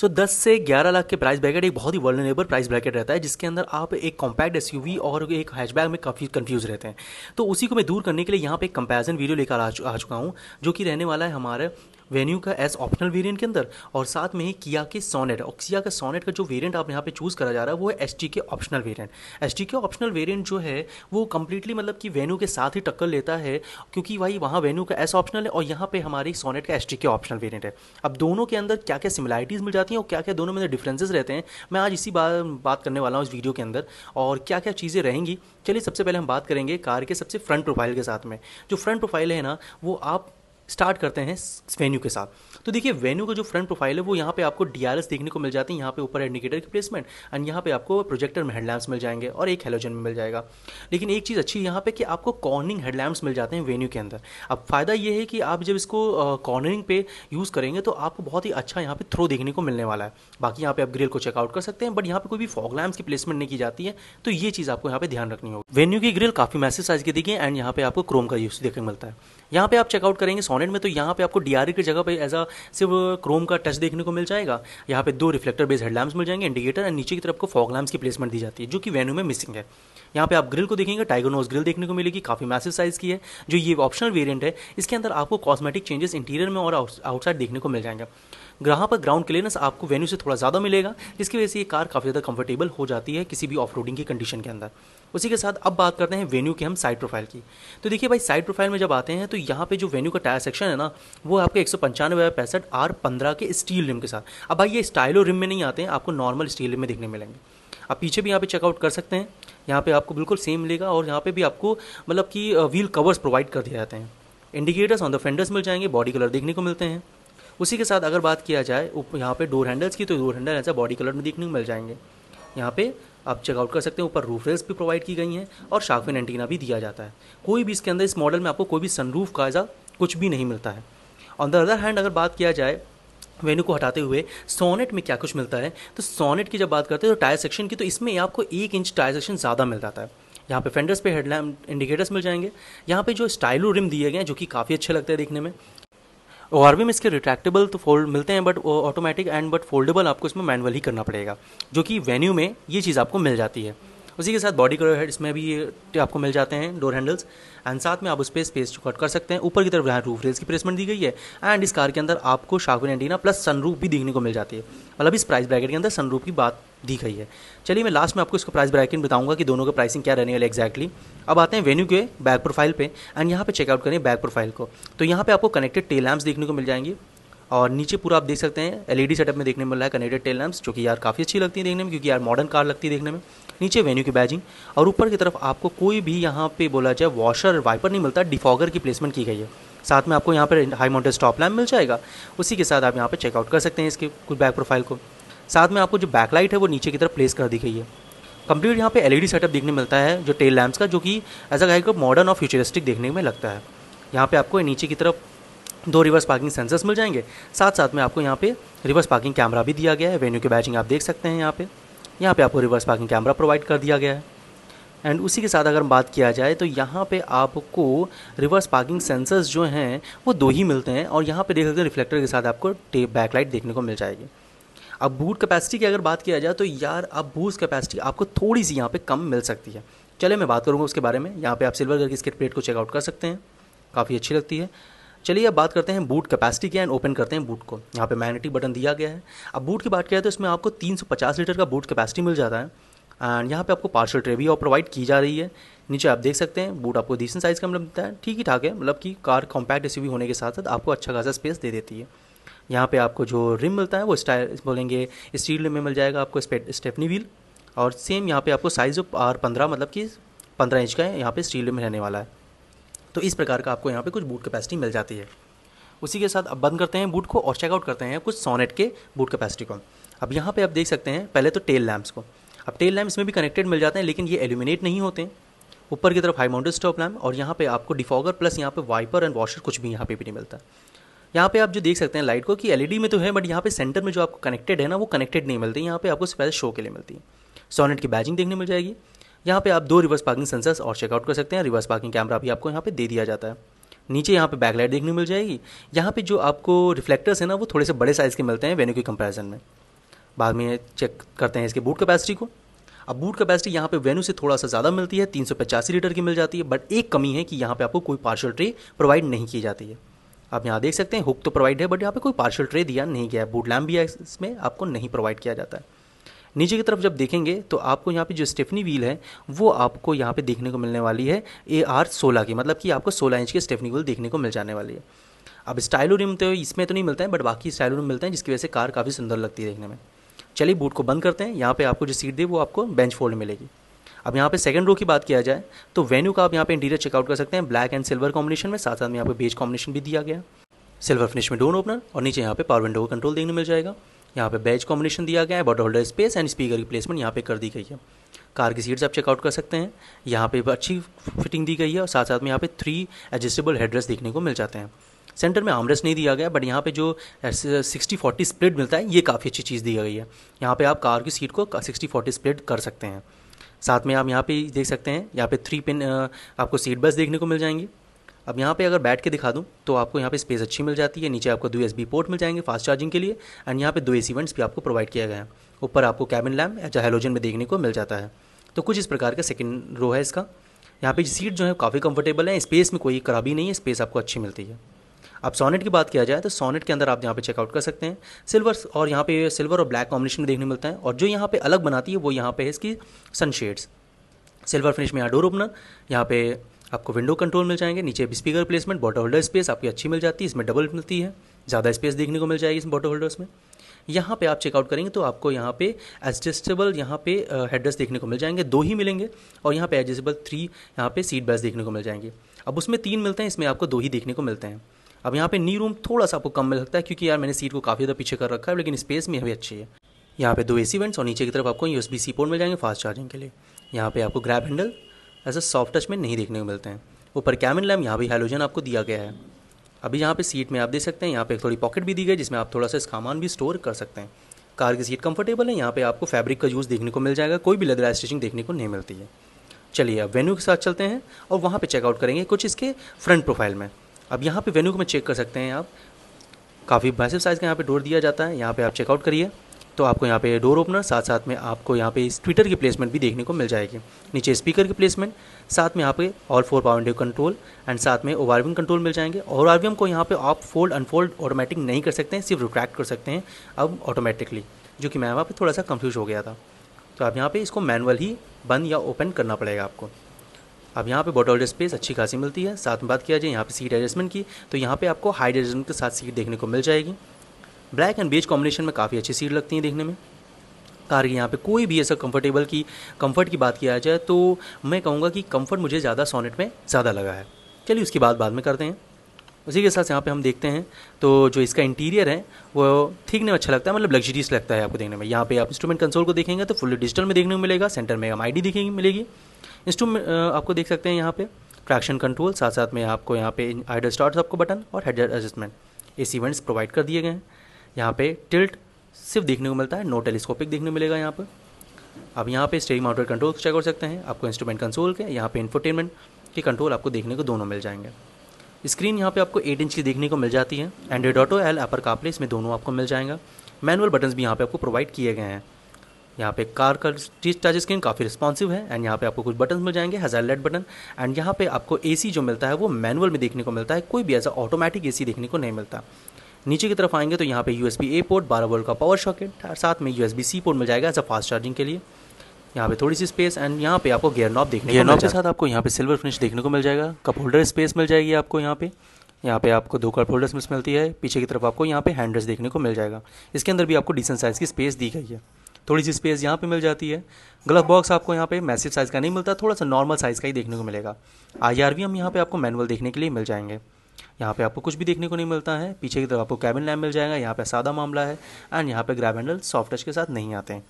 सो दस से ग्यारह लाख के प्राइस ब्रैकेट एक बहुत ही वर्लनेबल प्राइस ब्रैकेट रहता है जिसके अंदर आप एक कॉम्पैक्ट एस और एक हैचबैक में काफ़ी कन्फ्यूज रहते हैं तो उसी को मैं दूर करने के लिए यहाँ पर एक कंपेरिजन वीडियो लेकर आ, चु, आ चुका हूँ जो कि रहने वाला है हमारे वेन्यू का एज ऑप्शनल वेरिएंट के अंदर और साथ में ही किया के सोनेट और किया का सोनेट का जो वेरिएंट आप यहाँ पे चूज़ करा जा रहा है वो है एस के ऑप्शनल वेरिएंट एस के ऑप्शनल वेरिएंट जो है वो कम्प्लीटली मतलब कि वेन्यू के साथ ही टक्कर लेता है क्योंकि भाई वहाँ वेन्यू का एस ऑप्शनल है और यहाँ पे हमारी सोनेट का एस के ऑप्शनल वेरियंट है अब दोनों के अंदर क्या क्या सिमिलैरिटीज़ मिल जाती हैं और क्या क्या दोनों में डिफ्रेंसेज रहते हैं मैं आज इसी बार बात करने वाला हूँ इस वीडियो के अंदर और क्या क्या चीज़ें रहेंगी चलिए सबसे पहले हम बात करेंगे कार के सबसे फ्रंट प्रोफाइल के साथ में जो फ्रंट प्रोफाइल है ना वो आप स्टार्ट करते हैं वेन्यू के साथ तो देखिए वेन्यू का जो फ्रंट प्रोफाइल है वो यहाँ पे आपको डी देखने को मिल जाती है यहाँ पे ऊपर इंडिकेटर की प्लेसमेंट एंड यहाँ पे आपको प्रोजेक्टर में हेडलैम्प्स मिल जाएंगे और एक हेलोजन में मिल जाएगा लेकिन एक चीज़ अच्छी यहाँ पे कि आपको कॉर्निंग हेडलैम्प्स मिल जाते हैं वेन्यू के अंदर अब फायदा ये है कि आप जब इसको कॉर्निंग पे यूज़ करेंगे तो आपको बहुत ही अच्छा यहाँ पे थ्रो देखने को मिलने वाला है बाकी यहाँ पे आप ग्रिल को चेकआउट कर सकते हैं बट यहाँ पे कोई भी फॉग लैम्प्स की प्लेसमेंट नहीं की जाती है तो ये चीज़ आपको यहाँ पे ध्यान रखनी होगी वेन्यू की ग्रिल काफ़ी मैसेज साइज की देखिए एंड यहाँ पे आपको क्रोम का यूज देखने को मिलता है यहाँ पे आप चेकआउट करेंगे सोनेट में तो यहाँ पे आपको डी e की जगह पे एज अ सिर्फ क्रोम का टच देखने को मिल जाएगा यहाँ पे दो रिफ्लेक्टर बेस्ड हेडलैम्प्स मिल जाएंगे इंडिकेटर और नीचे की तरफ को फॉग लैम्स की प्लेसमेंट दी जाती है जो कि वेन्यू में मिसिंग है यहाँ पे आप ग्रिल को देखेंगे टाइगर नोज ग्रिल देखने को मिलेगी काफ़ी मैसिव साइज़ की है जो ये ऑप्शनल वेरियंट है इसके अंदर आपको कॉस्मेटिक चेंजेस इंटीरियर में और आउटसाइड देखने को मिल जाएंगे ग्राहक पर ग्राउंड क्लियरेंस आपको वेन्यू से थोड़ा ज़्यादा मिलेगा जिसकी वजह से ये कार काफ़ी ज़्यादा कंफर्टेबल हो जाती है किसी भी ऑफ की कंडीशन के अंदर उसी के साथ अब बात करते हैं वेन्यू के हम साइड प्रोफाइल की तो देखिए भाई साइड प्रोफाइल में जब आते हैं तो यहाँ पे जो वेन्यू का टायर सेक्शन है ना वो आपके एक सौ पंचानवे पैंसठ आर पंद्रह के स्टील रिम के साथ अब भाई ये स्टाइलो रिम में नहीं आते हैं आपको नॉर्मल स्टील रिम में देखने मिलेंगे आप पीछे भी यहाँ पे चेकआउट कर सकते हैं यहाँ पे आपको बिल्कुल सेम मिलेगा और यहाँ पे भी आपको मतलब कि व्हील कवर्स प्रोवाइड कर दिए जाते हैं इंडिकेटर्स ऑन द फेंडर्स मिल जाएंगे बॉडी कलर देखने को मिलते हैं उसी के साथ अगर बात किया जाए यहाँ पे डोर हैंडल्स की तो डोर हैंडल ऐसा बॉडी कलर में देखने को मिल जाएंगे यहाँ पे आप चेकआउट कर सकते हैं ऊपर रूफ रेल्स भी प्रोवाइड की गई हैं और शार्कफिन एंटीना भी दिया जाता है कोई भी इसके अंदर इस मॉडल में आपको कोई भी सनरूफ का ऐसा कुछ भी नहीं मिलता है ऑन द अदर हैंड अगर बात किया जाए वेन्यू को हटाते हुए सोनेट में क्या कुछ मिलता है तो सोनेट की जब बात करते हैं तो टायर सेक्शन की तो इसमें आपको एक इंच टायर सेक्शन ज़्यादा मिल जाता है यहाँ पे फेंडर्स पे हेडलैम्प इंडिकेटर्स मिल जाएंगे यहाँ पे जो स्टाइलो रिम दिए गए हैं जो कि काफ़ी अच्छे लगते हैं देखने में ओ आर में इसके रिट्रैक्टेबल तो फोल्ड मिलते हैं but automatic and but foldable आपको इसमें मैनुअल ही करना पड़ेगा जो कि वेन्यू में ये चीज़ आपको मिल जाती है उसी के साथ बॉडी कलर हेड इसमें भी ये आपको मिल जाते हैं डोर हैंडल्स एंड साथ में आप उस पर स्पेस टू कट कर सकते हैं ऊपर की तरफ यहाँ रूफ रेल्स की प्लेसमेंट दी गई है एंड इस कार के अंदर आपको शाकुन एंटीना प्लस सनरूफ भी देखने को मिल जाती है मतलब इस प्राइस ब्रैकेट के अंदर सनरूफ की बात दी गई है चलिए मैं लास्ट में आपको इसका प्राइस ब्रैकेट बताऊंगा कि दोनों का प्राइसिंग क्या रहने वाले एक्जैक्टली अब आते हैं वेन्यू के बैक प्रोफाइल पे एंड यहाँ पे चेकआउट करें बैक प्रोफाइल को तो यहाँ पे आपको कनेक्टेड टेल लैम्प्स देखने को मिल जाएंगे और नीचे पूरा आप देख सकते हैं एलईडी सेटअप e में देखने में मिल रहा है कनेक्टेड टेल लैम्प्स जो कि यार काफ़ी अच्छी लगती है देखने में क्योंकि यार मॉडर्न कार लगती है देखने में नीचे वेन्यू की बैजिंग और ऊपर की तरफ आपको कोई भी यहाँ पे बोला जाए वॉशर वाइपर नहीं मिलता डिफॉगर की प्लेसमेंट की गई है साथ में आपको यहाँ पर हाई माउंटेड स्टॉप लैम्प मिल जाएगा उसी के साथ आप यहाँ पर चेकआउट कर सकते हैं इसके कुछ बैक प्रोफाइल को साथ में आपको जो बैकलाइट है वो नीचे की तरफ प्लेस कर दी गई है कंप्लीट यहाँ पे एलईडी सेटअप e देखने मिलता है जो टेल लैम्प्स का जो कि एज अ गाइक मॉडर्न और फ्यूचरिस्टिक देखने में लगता है यहाँ पे आपको नीचे की तरफ दो रिवर्स पार्किंग सेंसर्स मिल जाएंगे साथ साथ में आपको यहाँ पे रिवर्स पार्किंग कैमरा भी दिया गया है वेन्यू की बैचिंग आप देख सकते हैं यहाँ पे यहाँ पे आपको रिवर्स पार्किंग कैमरा प्रोवाइड कर दिया गया है एंड उसी के साथ अगर बात किया जाए तो यहाँ पे आपको रिवर्स पार्किंग सेंसर्स जो हैं वो दो ही मिलते हैं और यहाँ पे देख सकते हैं रिफ्लेक्टर के साथ आपको टेप बैकलाइट देखने को मिल जाएगी अब बूट कैपेसिटी की अगर बात किया जाए तो यार अब बूस्ट कैपेसिटी आपको थोड़ी सी यहाँ पे कम मिल सकती है चले मैं बात करूँगा उसके बारे में यहाँ पे आप सिल्वर कलर की स्केट प्लेट को चेकआउट कर सकते हैं काफ़ी अच्छी लगती है चलिए अब बात करते हैं बूट कैपेसिटी की एंड ओपन करते हैं बूट को यहाँ पे मैग्नेटिक बटन दिया गया है अब बूट की बात करें तो इसमें आपको 350 लीटर का बूट कैपेसिटी मिल जाता है एंड यहाँ पे आपको पार्सल ट्रे भी और प्रोवाइड की जा रही है नीचे आप देख सकते हैं बूट आपको डिसेंट साइज़ का मिलता है ठीक ही ठाक है मतलब कि कार कॉम्पैक्ट एस होने के साथ साथ आपको अच्छा खासा स्पेस दे देती है यहाँ पे आपको जो रिम मिलता है वो स्टाइल बोलेंगे स्टील रिम में मिल जाएगा आपको स्टेपनी व्हील और सेम यहाँ पे आपको साइज़ आर पंद्रह मतलब कि पंद्रह इंच का है यहाँ पे स्टील में रहने वाला है तो इस प्रकार का आपको यहाँ पे कुछ बूट कैपेसिटी मिल जाती है उसी के साथ अब बंद करते हैं बूट को और चेकआउट करते हैं कुछ सोनेट के बूट कैपेसिटी को अब यहाँ पे आप देख सकते हैं पहले तो टेल लैम्प्स को अब टेल लैम्प इसमें भी कनेक्टेड मिल जाते हैं लेकिन ये एल्यूमिनेट नहीं होते हैं ऊपर की तरफ हाई माउंटेड स्टॉप लैम्प और यहाँ पे आपको डिफॉगर प्लस यहाँ पे वाइपर एंड वॉशर कुछ भी यहाँ पे भी नहीं मिलता यहाँ पे आप जो देख सकते हैं लाइट को कि एलईडी में तो है बट यहाँ पे सेंटर में जो आपको कनेक्टेड है ना वो कनेक्टेड नहीं मिलती यहाँ पे आपको पहले शो के लिए मिलती है सोनेट की बैजिंग देखने मिल जाएगी यहाँ पे आप दो रिवर्स पार्किंग सेंसर्स और चेकआउट कर सकते हैं रिवर्स पार्किंग कैमरा भी आपको यहाँ पे दे दिया जाता है नीचे यहाँ पे बैकलाइट देखने मिल जाएगी यहाँ पे जो आपको रिफ्लेक्टर्स है ना वो थोड़े से बड़े साइज़ के मिलते हैं वेन्यू के कंपेरिजन में बाद में चेक करते हैं इसके बूट कैपेसिटी को अब बूट कैपेसिटी यहाँ पे वेन्यू से थोड़ा सा ज़्यादा मिलती है तीन लीटर की मिल जाती है बट एक कमी है कि यहाँ पे आपको कोई पार्शल ट्रे प्रोवाइड नहीं की जाती है आप यहाँ देख सकते हैं हुक तो प्रोवाइड है बट यहाँ पे कोई पार्शल ट्रे दिया नहीं गया है बूट लैम्प भी इसमें आपको नहीं प्रोवाइड किया जाता है नीचे की तरफ जब देखेंगे तो आपको यहाँ पे जो स्टेफनी व्हील है वो आपको यहाँ पे देखने को मिलने वाली है ए आर सोलह की मतलब कि आपको सोलह इंच की स्टेफनी व्हील देखने को मिल जाने वाली है अब स्टाइलो रिम तो इसमें तो नहीं मिलता है बट बाकी स्टाइलो रिम मिलते हैं जिसकी वजह से कार काफ़ी सुंदर लगती है देखने में चलिए बूट को बंद करते हैं यहाँ पे आपको जो सीट दी वो आपको बेंच फोल्ड मिलेगी अब यहाँ पे सेकंड रो की बात किया जाए तो वेन्यू का आप यहाँ पे इंटीरियर चेकआउट कर सकते हैं ब्लैक एंड सिल्वर कॉम्बिनेशन में साथ साथ में यहाँ पे बेज कॉम्बिनेशन भी दिया गया सिल्वर फिनिश में डोर ओपनर और नीचे यहाँ पे पावर विंडो का कंट्रोल देखने मिल जाएगा यहाँ पे बैच कॉम्बिनेशन दिया गया है bottle holder space and speaker की प्लेसमेंट यहाँ पे कर दी गई है कार की सीट्स आप चेकआउट कर सकते हैं यहाँ पे अच्छी फिटिंग दी गई है और साथ साथ में यहाँ पे थ्री एडजस्टेबल हेडरेस्ट देखने को मिल जाते हैं सेंटर में आमरेस नहीं दिया गया बट यहाँ पे जो सिक्सटी फोर्टी स्प्लिट मिलता है ये काफ़ी अच्छी चीज़ दी गई है यहाँ पे आप कार की सीट को सिक्सटी फोर्टी स्प्लिट कर सकते हैं साथ में आप यहाँ पे देख सकते हैं यहाँ पे थ्री पिन आपको सीट बस देखने को मिल जाएंगी अब यहाँ पे अगर बैठ के दिखा दूँ तो आपको यहाँ पे स्पेस अच्छी मिल जाती है नीचे आपको दो एस पोर्ट मिल जाएंगे फास्ट चार्जिंग के लिए एंड यहाँ पे दो ए सी भी आपको प्रोवाइड किया गया है ऊपर आपको कैबिन लैम या हेलोजन में देखने को मिल जाता है तो कुछ इस प्रकार का सेकेंड रो है इसका यहाँ पे सीट जो है काफ़ी कंफर्टेबल है स्पेस में कोई खराबी नहीं है स्पेस आपको अच्छी मिलती है अब सोनेट की बात किया जाए तो सोनेट के अंदर आप यहाँ पे चेकआउट कर सकते हैं सिल्वर और यहाँ पे सिल्वर और ब्लैक कॉम्बिनेशन में देखने मिलता है और जो यहाँ पे अलग बनाती है वो यहाँ पे है इसकी सनशेड्स सिल्वर फिनिश में यहाँ डोर ओपनर यहाँ पे आपको विंडो कंट्रोल मिल जाएंगे नीचे speaker placement bottle holder space आपकी अच्छी मिल जाती है इसमें डबल मिलती है ज़्यादा स्पेस देखने को मिल जाएगी इस बॉटल होल्डर्स में यहाँ पे आप चेकआउट करेंगे तो आपको यहाँ पे एडजस्टेबल यहाँ पे हेडरेस्ट देखने को मिल जाएंगे दो ही मिलेंगे और यहाँ पे एडजस्टेबल थ्री यहाँ पे सीट बेल्ट देखने को मिल जाएंगे अब उसमें तीन मिलते हैं इसमें आपको दो ही देखने को मिलते हैं अब यहाँ पे नी रूम थोड़ा सा आपको कम मिल सकता है क्योंकि यार मैंने सीट को काफ़ी ज़्यादा पीछे कर रखा है लेकिन स्पेस में भी अच्छी है यहाँ पे दो ए सी वेंट्स और नीचे की तरफ आपको U S B C port मिल जाएंगे फास्ट चार्जिंग के लिए यहाँ पे आपको ग्रैब हैंडल ऐसे सॉफ्ट टच में नहीं देखने को मिलते हैं ऊपर कैमिन लैम यहाँ भी हेलोजन आपको दिया गया है अभी यहाँ पे सीट में आप देख सकते हैं यहाँ पे एक थोड़ी पॉकेट भी दी गई जिसमें आप थोड़ा सा सामान भी स्टोर कर सकते हैं कार की सीट कंफर्टेबल है यहाँ पे आपको फैब्रिक का यूज़ देखने को मिल जाएगा कोई भी लेदर स्टिचिंग देखने को नहीं मिलती है चलिए अब वेन्यू के साथ चलते हैं और वहाँ पर चेकआउट करेंगे कुछ इसके फ्रंट प्रोफाइल में अब यहाँ पर वेन्यू में चेक कर सकते हैं आप काफ़ी मैसिव साइज़ का यहाँ पर डोर दिया जाता है यहाँ पर आप चेकआउट करिए तो आपको यहाँ पे डोर ओपनर साथ साथ में आपको यहाँ पे ट्विटर की प्लेसमेंट भी देखने को मिल जाएगी नीचे स्पीकर की प्लेसमेंट साथ में यहाँ पे all four power window control and साथ में ओवरविंग कंट्रोल मिल जाएंगे और आरवीएम को यहाँ पे आप फोल्ड अनफोल्ड ऑटोमेटिक नहीं कर सकते हैं सिर्फ रिट्रैक्ट कर सकते हैं अब ऑटोमेटिकली जो कि मैं वहाँ पर थोड़ा सा कन्फ्यूज हो गया था तो आप यहाँ पर इसको मैनुअल ही बंद या ओपन करना पड़ेगा आपको अब यहाँ पे बॉटल स्पेस अच्छी खासी मिलती है साथ में बात किया जाए यहाँ पे सीट एडजस्टमेंट की तो यहाँ पे आपको हाई एडजस्टमेंट के साथ सीट देखने को मिल जाएगी ब्लैक एंड बेज कॉम्बिनेशन में काफ़ी अच्छी सीट लगती है देखने में कार की यहाँ पे कोई भी ऐसा कंफर्टेबल की कंफर्ट की बात किया जाए तो मैं कहूँगा कि कंफर्ट मुझे ज़्यादा सोनेट में ज़्यादा लगा है चलिए उसकी बात बाद में करते हैं उसी के साथ यहाँ पे हम देखते हैं तो जो इसका इंटीरियर है वो ठीक में अच्छा लगता है मतलब लग्जरीस लगता है आपको देखने में यहाँ पे आप इंस्ट्रूमेंट कंसोल को देखेंगे तो फुल डिजिटल में देखने को मिलेगा सेंटर में एम आई डी मिलेगी इंस्ट्रूमेंट आपको देख सकते हैं यहाँ पे ट्रैक्शन कंट्रोल साथ साथ में आपको यहाँ पे आइडल स्टार्ट आपको बटन और हेड एडजस्टमेंट इस इवेंट्स प्रोवाइड कर दिए गए हैं यहाँ पे टिल्ट सिर्फ देखने को मिलता है नो टेलीस्कोपिक देखने को मिलेगा यहाँ पर आप यहाँ पे स्टेरिंग माउंटेड कंट्रोल चेक कर सकते हैं आपको इंस्ट्रूमेंट कंसोल के यहाँ पे इंफोटेनमेंट के कंट्रोल आपको देखने को दोनों मिल जाएंगे स्क्रीन यहाँ पे आपको 8 इंच की देखने को मिल जाती है एंड्रॉइड ऑटो एल अपर कापले इसमें दोनों आपको मिल जाएगा मैनुअल बटन्स भी यहाँ पे आपको प्रोवाइड किए गए हैं यहाँ पे कार का टच स्क्रीन काफ़ी रिस्पॉन्सिव है एंड यहाँ पे आपको कुछ बटन मिल जाएंगे हज़ार लेट बटन एंड यहाँ पे आपको एसी जो मिलता है वो मैनुअल में देखने को मिलता है कोई भी ऐसा ऑटोमेटिक एसी देखने को नहीं मिलता नीचे की तरफ आएंगे तो यहाँ पे यू एस ए पोर्ट बारह वोल्ट का पावर सॉकेट और साथ में यू एस सी पोर्ट मिल जाएगा एज अ फास्ट चार्जिंग के लिए यहाँ पे थोड़ी सी स्पेस एंड यहाँ पे आपको गेयर नॉब देखने गेयर नॉब के साथ आपको यहाँ पे सिल्वर फिनिश देखने को मिल जाएगा कप होल्डर स्पेस मिल जाएगी आपको यहाँ पे यहाँ पे आपको दो कप होल्डर स्पेस मिलती है पीछे की तरफ आपको यहाँ पे हैंड रेस्ट देखने को मिल जाएगा इसके अंदर भी आपको डिसेंट साइज़ की स्पेस दी गई है थोड़ी सी स्पेस यहाँ पे मिल जाती है ग्लव बॉक्स आपको यहाँ पे मैसिव साइज़ का नहीं मिलता थोड़ा सा नॉर्मल साइज़ का ही देखने को मिलेगा आई हम यहाँ पे आपको मैनुअल देखने के लिए मिल जाएंगे यहाँ पे आपको कुछ भी देखने को नहीं मिलता है पीछे की तरफ आपको कैबिन लैम मिल जाएगा यहाँ पे सादा मामला है एंड यहाँ पे ग्रैब हैंडल सॉफ्ट टच के साथ नहीं आते हैं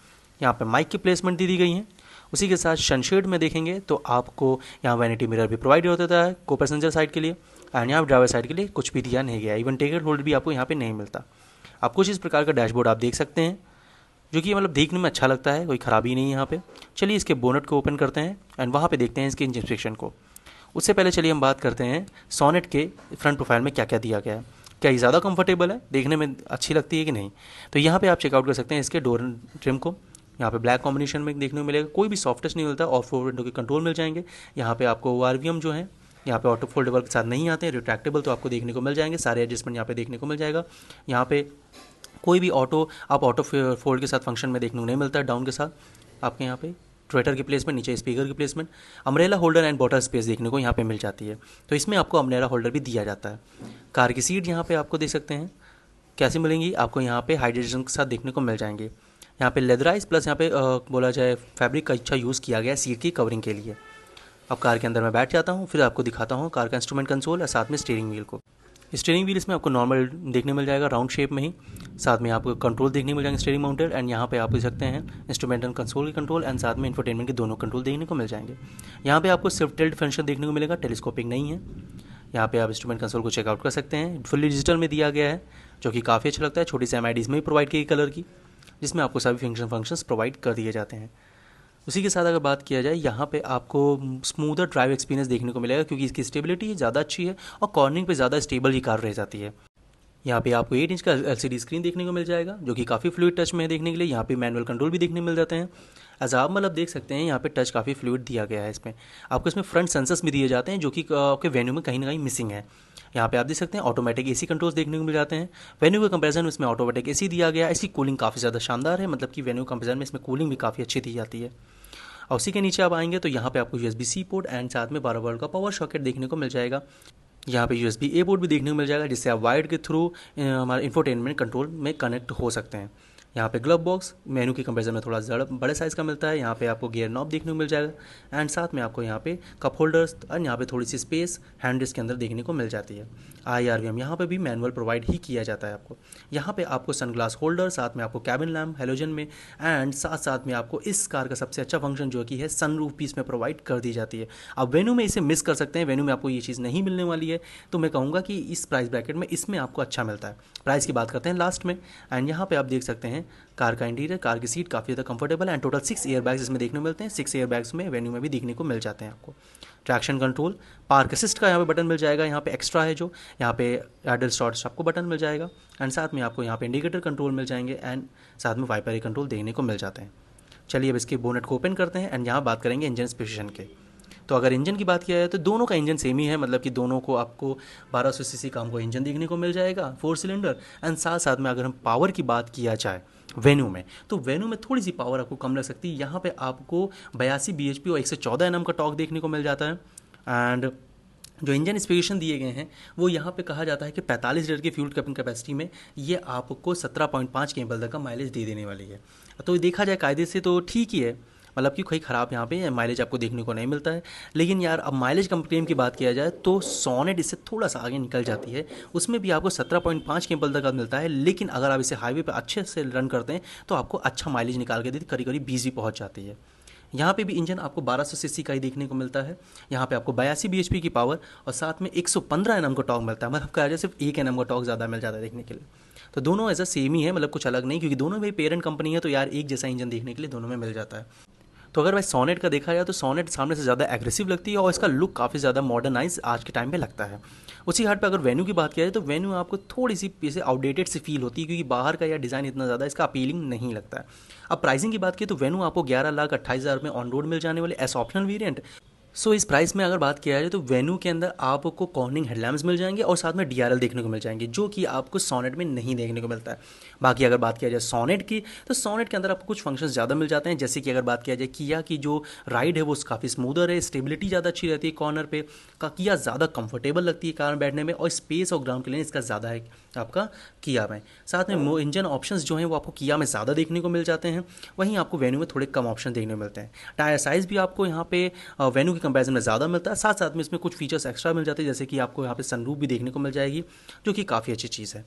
यहाँ पे माइक की प्लेसमेंट दी दी गई है उसी के साथ सनशेड में देखेंगे तो आपको यहाँ वैनिटी मिरर भी प्रोवाइड होता है को पैसेंजर साइड के लिए एंड यहाँ ड्राइवर साइड के लिए कुछ भी दिया नहीं गया इवन टिकट होल्ड भी आपको यहाँ पर नहीं मिलता आप कुछ इस प्रकार का डैशबोर्ड आप देख सकते हैं जो कि मतलब देखने में अच्छा लगता है कोई ख़राबी नहीं है यहाँ पे चलिए इसके बोनट को ओपन करते हैं एंड वहाँ पे देखते हैं इसके इंजन को उससे पहले चलिए हम बात करते हैं सोनेट के फ्रंट प्रोफाइल में क्या क्या दिया गया है क्या ये ज़्यादा कंफर्टेबल है देखने में अच्छी लगती है कि नहीं तो यहाँ पे आप चेकआउट कर सकते हैं इसके डोर ट्रिम को यहाँ पे ब्लैक कॉम्बिनेशन में देखने को मिलेगा कोई भी सॉफ्टेस नहीं मिलता ऑफ फोर विंडो के कंट्रोल मिल जाएंगे यहाँ पे आपको ओ जो है यहाँ पे ऑटो फोल्डेबल के साथ नहीं आते हैं रिट्रैक्टेबल तो आपको देखने को मिल जाएंगे सारे एडजस्टमेंट यहाँ पे देखने को मिल जाएगा यहाँ पे कोई भी ऑटो आप ऑटो फोल्ड के साथ फंक्शन में देखने को नहीं मिलता है डाउन के साथ आपके यहाँ पे ट्वेटर की प्लेसमेंट नीचे स्पीकर की placement umbrella holder and bottle space देखने को यहाँ पे मिल जाती है तो इसमें आपको अमरेला होल्डर भी दिया जाता है कार की सीट यहाँ पे आपको देख सकते हैं कैसे मिलेंगी आपको यहाँ पे हाइड्रोजन के साथ देखने को मिल जाएंगे यहाँ पे लेदराइज प्लस यहाँ पे आ, बोला जाए फैब्रिक का अच्छा यूज़ किया गया सीट की कवरिंग के लिए अब कार के अंदर मैं बैठ जाता हूँ फिर आपको दिखाता हूँ कार का इंस्ट्रूमेंट कंसोल और साथ में स्टीयरिंग व्हील को स्टेयरिंग व्हील इसमें आपको नॉर्मल देखने मिल जाएगा राउंड शेप में ही साथ में आपको कंट्रोल देखने मिल जाएंगे स्टेयरिंग माउंटेड एंड यहाँ पे आप देख सकते हैं इंस्ट्रूमेंट एंड कंसोल के कंट्रोल एंड साथ में इंफोटेनमेंट के दोनों कंट्रोल देखने को मिल जाएंगे यहाँ पे आपको सिर्फ टेल्ट फंक्शन देखने को मिलेगा टेलीस्कोपिक नहीं है यहाँ पे आप इंस्ट्रूमेंट कंसोल को चेकआउट कर सकते हैं फुल्ली डिजिटल में दिया गया है जो कि काफ़ी अच्छा लगता है छोटी सी एम में भी प्रोवाइड की गई कलर की जिसमें आपको सभी फंक्शन फंक्शंस प्रोवाइड कर दिए जाते हैं उसी के साथ अगर बात किया जाए यहाँ पे आपको स्मूदर ड्राइव एक्सपीरियंस देखने को मिलेगा क्योंकि इसकी स्टेबिलिटी ज़्यादा अच्छी है और कॉर्निंग पे ज़्यादा स्टेबल ही कार रह जाती है यहाँ पे आपको 8 इंच का एल स्क्रीन देखने को मिल जाएगा जो कि काफ़ी फ्लूड टच में है देखने के लिए यहाँ पे मैनुअल कंट्रोल भी देखने मिल जाते हैं अजाब मतलब देख सकते हैं यहाँ पे टच काफ़ी फ्लूड दिया गया है इसमें आपको इसमें फ्रंट सेंसर्स भी दिए जाते हैं जो कि आपके वेन्यू में कहीं ना कहीं मिसिंग है यहाँ पे आप देख सकते हैं ऑटोमेटिक एसी कंट्रोल्स देखने को मिल जाते हैं वेन्यू के कंपेरिजन में इसमें ऑटोमेटिक एसी दिया गया इसकी कूलिंग काफ़ी ज़्यादा शानदार है मतलब कि वेन्यू कंपेरिजन में इसमें कूलिंग भी काफ़ी अच्छी दी जाती है और उसी के नीचे आप आएंगे तो यहाँ पे आपको यू सी पोर्ट एंड साथ में बारह वोल्ट का पावर सॉकेट देखने को मिल जाएगा यहाँ पे यू ए बोर्ड भी देखने को मिल जाएगा जिससे आप वायर के थ्रू हमारे इन्फोटेनमेंट कंट्रोल में कनेक्ट हो सकते हैं यहाँ पे ग्लव बॉक्स मेनू के कंपेरिजन में थोड़ा जड़ बड़े साइज़ का मिलता है यहाँ पे आपको गियर नॉब देखने को मिल जाएगा एंड साथ में आपको यहाँ पे कप होल्डर्स और यहाँ पे थोड़ी सी स्पेस हैंड के अंदर देखने को मिल जाती है आई आर वी एम यहाँ पर भी मैनुअल प्रोवाइड ही किया जाता है आपको यहाँ पे आपको सनग्लास होल्डर साथ में आपको कैबिन लैम्प हेलोजन में एंड साथ साथ में आपको इस कार का सबसे अच्छा फंक्शन जो कि है सनरूफ पीस इसमें प्रोवाइड कर दी जाती है अब वेन्यू में इसे मिस कर सकते हैं वेन्यू में आपको ये चीज़ नहीं मिलने वाली है तो मैं कहूँगा कि इस प्राइस ब्रैकेट में इसमें आपको अच्छा मिलता है प्राइस की बात करते हैं लास्ट में एंड यहाँ पर आप देख सकते हैं कार का इंटीरियर कार की सीट काफ़ी ज़्यादा कंफर्टेबल है and total six air bags इसमें देखने को मिलते हैं सिक्स एयर बैग्स में वेन्यू में भी देखने को मिल जाते हैं आपको ट्रैक्शन कंट्रोल पार्क असिस्ट का यहाँ पे बटन मिल जाएगा यहाँ पे एक्स्ट्रा है जो यहाँ पे एडल स्टॉट्स आपको बटन मिल जाएगा एंड साथ में आपको यहाँ पे इंडिकेटर कंट्रोल मिल जाएंगे एंड साथ में वाइपर कंट्रोल देखने को मिल जाते हैं चलिए अब इसके बोनेट को ओपन करते हैं एंड यहाँ बात करेंगे इंजन स्पेशन के तो अगर इंजन की बात किया जाए तो दोनों का इंजन सेम ही है मतलब कि दोनों को आपको 1200 सीसी का हमको इंजन देखने को मिल जाएगा फोर सिलेंडर एंड साथ साथ में अगर हम पावर की बात किया जाए वेन्यू में तो वेन्यू में थोड़ी सी पावर आपको कम लग सकती है यहाँ पे आपको बयासी बी एच पी और एक सौ चौदह एन एम का टॉक देखने को मिल जाता है एंड जो इंजन स्पेसिफिकेशन दिए गए हैं वो यहाँ पे कहा जाता है कि 45 लीटर की फ्यूल कैपिंग कैपेसिटी में ये आपको 17.5 के एम्बल तक का माइलेज दे देने वाली है तो देखा जाए कायदे से तो ठीक ही है मतलब कि कोई ख़राब यहाँ पे माइलेज आपको देखने को नहीं मिलता है लेकिन यार अब माइलेज कंप्लेम की बात किया जाए तो सोनेट इससे थोड़ा सा आगे निकल जाती है उसमें भी आपको सत्रह पॉइंट पाँच के एम्पल तक मिलता है लेकिन अगर आप इसे हाईवे पर अच्छे से रन करते हैं तो आपको अच्छा माइलेज निकाल के देती करीब करीब बीस भी पहुँच जाती है यहाँ पे भी इंजन आपको 1200 सीसी का ही देखने को मिलता है यहाँ पे आपको बयासी बी की पावर और साथ में 115 सौ का टॉक मिलता है मतलब कहा जाए सिर्फ एक एन का टॉक ज़्यादा मिल जाता है देखने के लिए तो दोनों ऐसा सेम ही है मतलब कुछ अलग नहीं क्योंकि दोनों में पेरेंट कंपनी है तो यार एक जैसा इंजन देखने के लिए दोनों में मिल जाता है तो अगर भाई सोनेट का देखा जाए तो सोनेट सामने से ज़्यादा एग्रेसिव लगती है और इसका लुक काफ़ी ज़्यादा मॉडर्नाइज आज के टाइम में लगता है उसी हाट पर अगर वेन्यू की बात किया जाए तो वेन्यू आपको थोड़ी सी इसे आउटडेटेड सी फील होती है क्योंकि बाहर का यह डिज़ाइन इतना ज़्यादा इसका अपीलिंग नहीं लगता है अब प्राइसिंग की बात की तो वेन्यू आपको ग्यारह लाख अट्ठाईस हज़ार में ऑन रोड मिल जाने वाले एस ऑप्शनल वेरियंट सो इस प्राइस में अगर बात किया जाए तो वेन्यू के अंदर आपको कॉर्निंग हेडलैम्प्स मिल जाएंगे और साथ में डी देखने को मिल जाएंगे जो कि आपको सोनेट में नहीं देखने को मिलता है बाकी अगर बात किया जाए सोनेट की तो सोनेट के अंदर आपको कुछ फंक्शंस ज़्यादा मिल जाते हैं जैसे कि अगर बात किया जाए किया की जो राइड है वो काफ़ी स्मूदर है स्टेबिलिटी ज़्यादा अच्छी रहती है कॉर्नर पर किया ज़्यादा कंफर्टेबल लगती है कार में बैठने में और स्पेस और ग्राउंड के लिए इसका ज़्यादा है आपका किया में साथ में इंजन ऑप्शंस जो हैं वो आपको किया में ज़्यादा देखने को मिल जाते हैं वहीं आपको वेन्यू में थोड़े कम ऑप्शन देखने मिलते हैं टायर साइज़ भी आपको यहाँ पे वेन्यू के कंपेरिजन में ज़्यादा मिलता है साथ साथ में इसमें कुछ फीचर्स एक्स्ट्रा मिल जाते हैं जैसे कि आपको यहाँ पे सनरूफ भी देखने को मिल जाएगी जो कि काफ़ी अच्छी चीज़ है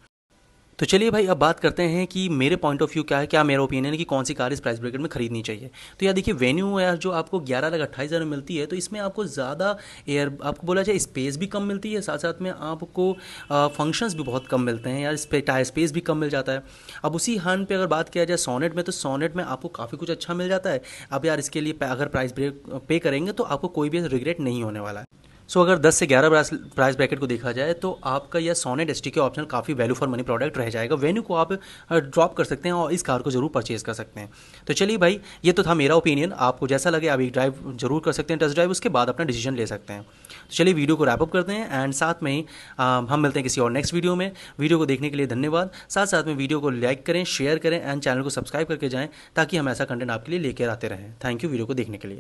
तो चलिए भाई अब बात करते हैं कि मेरे पॉइंट ऑफ व्यू क्या है क्या मेरा ओपिनियन है कि कौन सी कार इस प्राइस ब्रैकेट में खरीदनी चाहिए तो यार देखिए वेन्यू यार जो आपको ग्यारह लाख अट्ठाईस हज़ार में मिलती है तो इसमें आपको ज़्यादा एयर आपको बोला जाए स्पेस भी कम मिलती है साथ साथ में आपको फंक्शंस भी बहुत कम मिलते हैं यार टायर स्पेस भी कम मिल जाता है अब उसी हंड पर अगर बात किया जाए सोनेट में तो सोनेट में आपको काफ़ी कुछ अच्छा मिल जाता है अब यार इसके लिए अगर प्राइस ब्रेक पे करेंगे तो आपको कोई भी रिग्रेट नहीं होने वाला है सो so, अगर 10 से 11 प्राइस ब्रैकेट को देखा जाए तो आपका यह सोनेट एस के ऑप्शन काफ़ी वैल्यू फॉर मनी प्रोडक्ट रह जाएगा वेन्यू को आप ड्रॉप कर सकते हैं और इस कार को ज़रूर परचेज कर सकते हैं तो चलिए भाई ये तो था मेरा ओपिनियन आपको जैसा लगे आप एक ड्राइव जरूर कर सकते हैं टेस्ट ड्राइव उसके बाद अपना डिसीजन ले सकते हैं तो चलिए वीडियो को रैपअप करते हैं एंड साथ में ही हम मिलते हैं किसी और नेक्स्ट वीडियो में वीडियो को देखने के लिए धन्यवाद साथ साथ में वीडियो को लाइक करें शेयर करें एंड चैनल को सब्सक्राइब करके जाएँ ताकि हम ऐसा कंटेंट आपके लिए लेकर आते रहें थैंक यू वीडियो को देखने के लिए